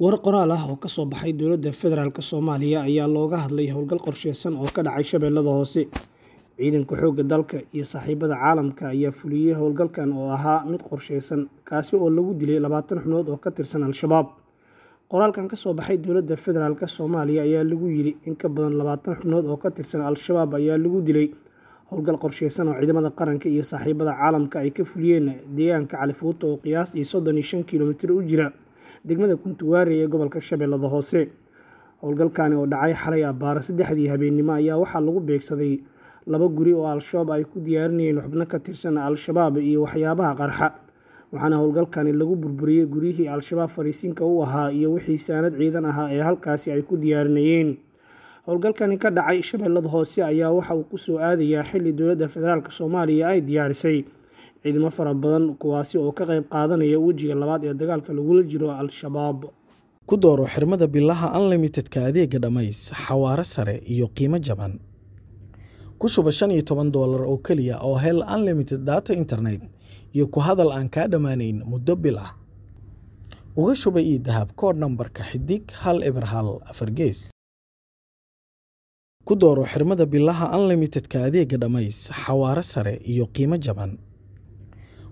war qoraal ah oo kasoo baxay dowladda federaalka soomaaliya ayaa looga hadlay howlgal qorsheysan oo ka dhacay shabeellada hoose ciidanka xoogga dalka iyo saaxiibada caalamka ayaa fuliyey howlgalkan oo ahaa mid qorsheysan kaasi oo lagu dilay labaatan xubnood oo ka tirsan al-shabaab qoraalkan kasoo baxay dowladda federaalka soomaaliya ayaa lagu yiri in ka badan labaatan xubnood oo ka tirsan al-shabaab ayaa lagu dilay howlgal qorsheysan oo ciidamada qaranka iyo saaxiibada caalamka ay ka fuliyeen deegaanka califuuta oo qiyaastii soddon iyo shan kilomitir u jira degmada kuntuwaare ee gobolka shabeellada hoose howlgalkani oo dhacay xalay abbaaro saddexdii habeenimo ayaa waxaa lagu beegsaday laba guri oo al-shabaab ay ku diyaarinayeen xubno ka tirsan al-shabaab iyo waxyaabaha qarxa waxaana howlgalkani lagu burburiyey guryihii al-shabaab fariisinka u ahaa iyo wixii saanad ciidan ahaa ee halkaasi ay ku diyaarinayeen howlgalkani ka dhacay shabeellada hoose ayaa waxa uu ku soo aadayaa xilli dowladda federaalk soomaaliya ay diyaarisay ciidamo fara badan kuwaasi oo ka qayb qaadanaya wejiga labaad ee dagaalka lagula jiro al-shabaab ku dooro xirmada bilaha unlimitedka adeega dhammays xawaare sare iyo qiimo jaban ku shuba shan iyo toban doolar oo keliya oo hel unlimited data internet iyo ku hadal aan kaa dhammaanayn muddo bil ah uga shuba io dahab kood nambarka xidig hal eber hal afar gees ku dooro xirmada bilaha unlimitedka adeega dhammays xawaare sare iyo qiimo jaban